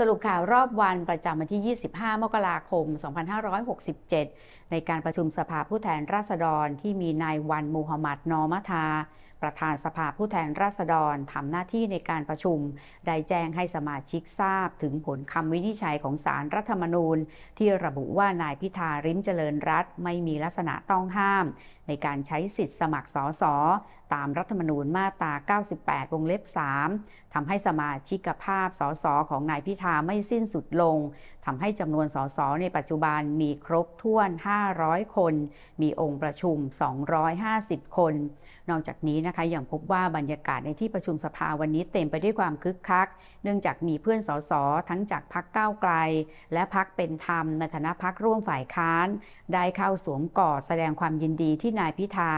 สรุปข่าวรอบวันประจำวันที่ 25 มกราคม 2567 ในการประชุมสภาผู้แทนราษฎร ที่มีนายวันมูฮัมหมัดนอมทา ประธานสภาผู้แทนราษฎรทำหน้าที่ในการประชุม ได้แจ้งให้สมาชิกทราบถึงผลคำวินิจฉัยของสารรัฐธรรมนูญ ที่ระบุว่านายพิธาริมเจริญรัตไม่มีลักษณะต้องห้าม ในการใช้สิทธิสมัครสสตามรัฐธรรมนูญมาตรา98วงเล็บ3ทำให้สมาชิกภาพสสของนายพิธาไม่สิ้นสุดลงทำให้จำนวนสสในปัจจุบันมีครบถ้วน 500 คน มีองค์ประชุม 250 คน นอกจากนี้นะคะยังพบว่าบรรยากาศในที่ประชุมสภาวันนี้เต็มไปด้วยความคึกคัก เนื่องจากมีเพื่อนสสทั้งจากพักก้าวไกล และพักเป็นธรรมในฐานะพักร่วมฝ่ายค้าน ได้เข้าสวมกอดแสดงความยินดีที่นายพิธา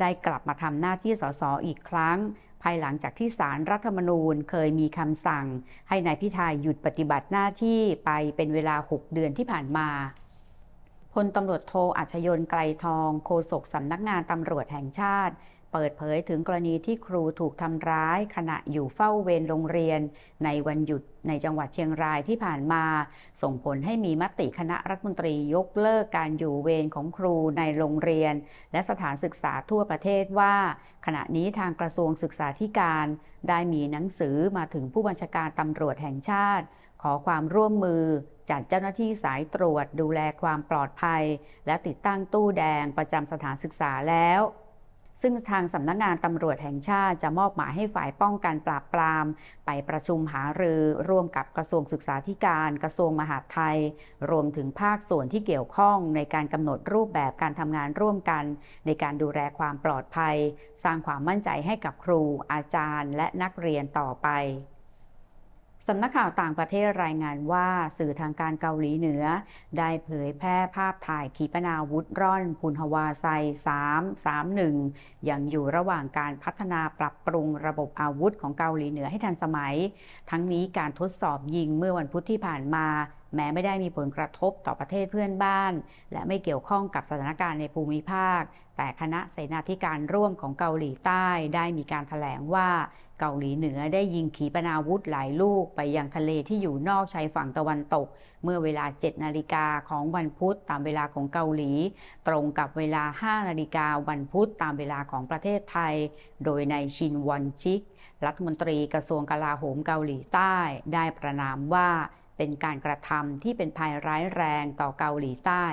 ได้กลับมาทำหน้าที่สสอีกครั้ง ภายหลังจากที่สารรัฐมนูญเคยมีคำสั่ง ให้นายพิธาหยุดปฏิบัติหน้าที่ไปเป็นเวลา6เดือนที่ผ่านมาพลตำรวจโทอัชยนไกลทองโฆษกสำนักงานตำรวจแห่งชาติเปิดเผยถึงกรณีที่ครูถูกทำร้าย ขณะอยู่เฝ้าเวรโรงเรียน ในวันหยุดในจังหวัดเชียงรายที่ผ่านมา ส่งผลให้มีมติคณะรัฐมนตรียกเลิกการอยู่เวรของครูในโรงเรียน และสถานศึกษาทั่วประเทศว่า ขณะนี้ทางกระทรวงศึกษาธิการ ได้มีหนังสือมาถึงผู้บัญชาการตำรวจแห่งชาติ ขอความร่วมมือ จากเจ้าหน้าที่สายตรวจดูแลความปลอดภัย และติดตั้งตู้แดงประจำสถานศึกษาแล้วซึ่งทางสำนักงงานตำรวจแห่งชาติจะมอบหมายให้ฝ่ายป้องกันปราบปราม ไปประชุมหารือร่วมกับกระทรวงศึกษาธิการกระทรวงมหาดไทย รวมถึงภาคส่วนที่เกี่ยวข้องในการกำหนดรูปแบบการทำงานร่วมกัน ในการดูแลความปลอดภัย สร้างความมั่นใจให้กับครู อาจารย์และนักเรียนต่อไปสำนักข่าวต่างประเทศรายงานว่าสื่อทางการเกาหลีเหนือ ได้เผยแพร่ภาพถ่ายขีปนาวุธร่อนพุนฮวาไซ 331 ยังอยู่ระหว่างการพัฒนาปรับปรุงระบบอาวุธของเกาหลีเหนือให้ทันสมัย ทั้งนี้การทดสอบยิงเมื่อวันพุธที่ผ่านมาแม้ไม่ได้มีผลกระทบต่อประเทศเพื่อนบ้าน และไม่เกี่ยวข้องกับสถานการณ์ในภูมิภาค แต่คณะเสนาธิการร่วมของเกาหลีใต้ ได้มีการถแถลงว่าเกาหลีเหนือได้ยิงขีปนาวุธหลายลูกไปยังทะเลที่อยู่นอกชายฝั่งตะวันตก เมื่อเวลา 7 นาฬิกาของวันพุธตามเวลาของเกาหลี ตรงกับเวลา 5 นาฬิกาวันพุธตามเวลาของประเทศไทย โดยนายชินวอนจิก รัฐมนตรีกระทรวงกลาโหมเกาหลีใต้ ได้ประนามว่าเป็นการกระทำที่เป็นภัยร้ายแรงต่อเกาหลีใต้